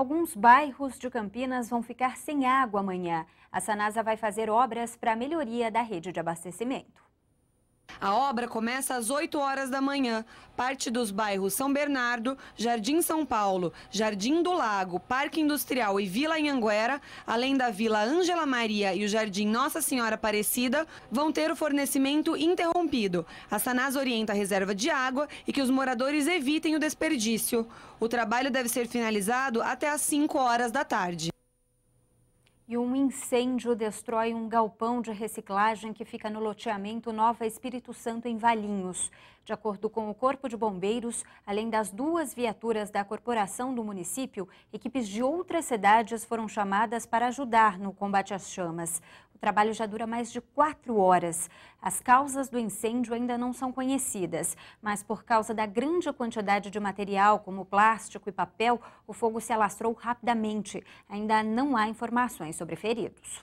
Alguns bairros de Campinas vão ficar sem água amanhã. A Sanasa vai fazer obras para a melhoria da rede de abastecimento. A obra começa às 8 horas da manhã. Parte dos bairros São Bernardo, Jardim São Paulo, Jardim do Lago, Parque Industrial e Vila Anhanguera, além da Vila Ângela Maria e o Jardim Nossa Senhora Aparecida, vão ter o fornecimento interrompido. A Sanás orienta a reserva de água e que os moradores evitem o desperdício. O trabalho deve ser finalizado até às 5 horas da tarde e um incêndio destrói um galpão de reciclagem que fica no loteamento Nova Espírito Santo, em Valinhos. De acordo com o Corpo de Bombeiros, além das duas viaturas da corporação do município, equipes de outras cidades foram chamadas para ajudar no combate às chamas trabalho já dura mais de quatro horas. As causas do incêndio ainda não são conhecidas, mas por causa da grande quantidade de material, como plástico e papel, o fogo se alastrou rapidamente. Ainda não há informações sobre feridos.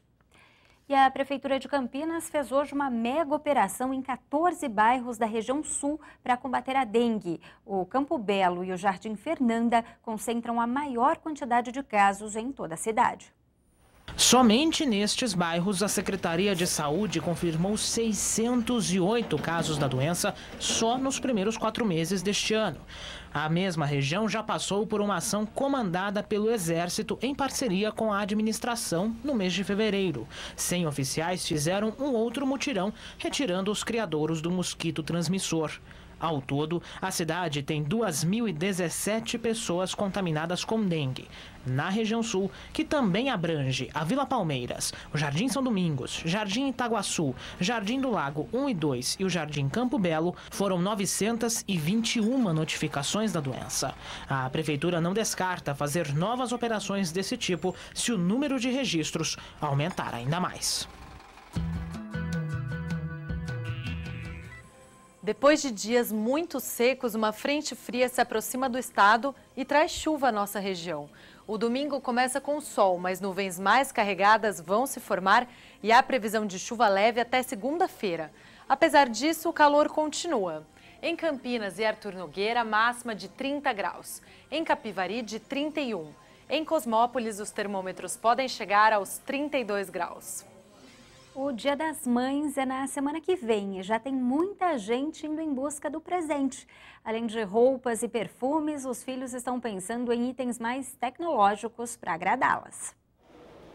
E a Prefeitura de Campinas fez hoje uma mega operação em 14 bairros da região sul para combater a dengue. O Campo Belo e o Jardim Fernanda concentram a maior quantidade de casos em toda a cidade. Somente nestes bairros, a Secretaria de Saúde confirmou 608 casos da doença só nos primeiros quatro meses deste ano. A mesma região já passou por uma ação comandada pelo Exército em parceria com a administração no mês de fevereiro. Sem oficiais fizeram um outro mutirão, retirando os criadouros do mosquito transmissor. Ao todo, a cidade tem 2.017 pessoas contaminadas com dengue. Na região sul, que também abrange a Vila Palmeiras, o Jardim São Domingos, Jardim Itaguaçu, Jardim do Lago 1 e 2 e o Jardim Campo Belo, foram 921 notificações da doença. A prefeitura não descarta fazer novas operações desse tipo se o número de registros aumentar ainda mais. Depois de dias muito secos, uma frente fria se aproxima do estado e traz chuva à nossa região. O domingo começa com sol, mas nuvens mais carregadas vão se formar e há previsão de chuva leve até segunda-feira. Apesar disso, o calor continua. Em Campinas e Arthur Nogueira, máxima de 30 graus. Em Capivari, de 31. Em Cosmópolis, os termômetros podem chegar aos 32 graus. O Dia das Mães é na semana que vem e já tem muita gente indo em busca do presente. Além de roupas e perfumes, os filhos estão pensando em itens mais tecnológicos para agradá-las.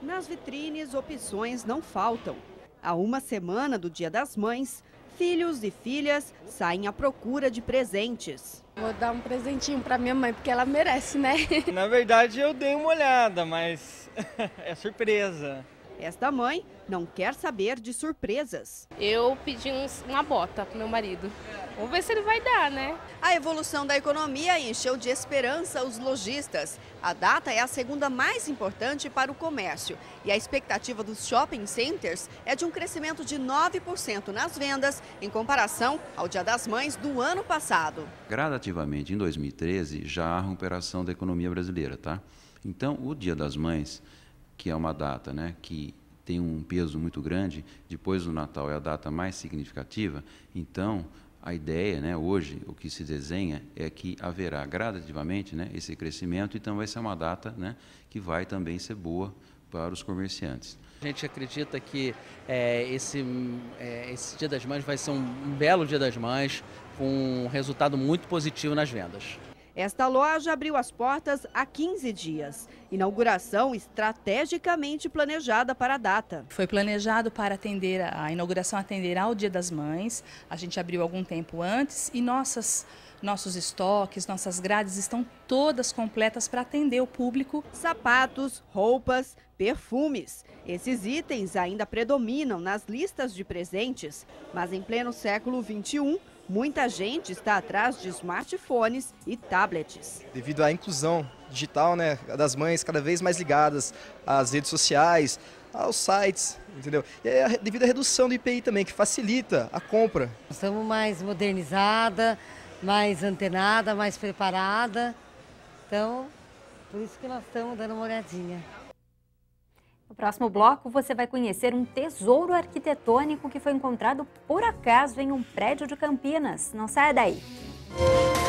Nas vitrines, opções não faltam. Há uma semana do Dia das Mães, filhos e filhas saem à procura de presentes. Vou dar um presentinho para minha mãe, porque ela merece, né? Na verdade, eu dei uma olhada, mas é surpresa. Esta mãe não quer saber de surpresas. Eu pedi uns, uma bota pro meu marido. Vamos ver se ele vai dar, né? A evolução da economia encheu de esperança os lojistas. A data é a segunda mais importante para o comércio. E a expectativa dos shopping centers é de um crescimento de 9% nas vendas, em comparação ao Dia das Mães do ano passado. Gradativamente, em 2013, já há recuperação da economia brasileira, tá? Então, o Dia das Mães que é uma data né, que tem um peso muito grande, depois do Natal é a data mais significativa, então a ideia, né, hoje, o que se desenha é que haverá gradativamente né, esse crescimento, então vai ser uma data né, que vai também ser boa para os comerciantes. A gente acredita que é, esse, é, esse Dia das Mães vai ser um belo Dia das Mães, com um resultado muito positivo nas vendas. Esta loja abriu as portas há 15 dias. Inauguração estrategicamente planejada para a data. Foi planejado para atender, a inauguração atenderá ao Dia das Mães. A gente abriu algum tempo antes e nossas nossos estoques, nossas grades estão todas completas para atender o público. Sapatos, roupas, perfumes. Esses itens ainda predominam nas listas de presentes, mas em pleno século XXI, muita gente está atrás de smartphones e tablets. Devido à inclusão digital, né, das mães cada vez mais ligadas às redes sociais, aos sites, entendeu? E é devido à redução do IPI também, que facilita a compra. Nós estamos mais modernizada, mais antenada, mais preparada. Então, por isso que nós estamos dando uma olhadinha. No próximo bloco, você vai conhecer um tesouro arquitetônico que foi encontrado por acaso em um prédio de Campinas. Não saia daí! Música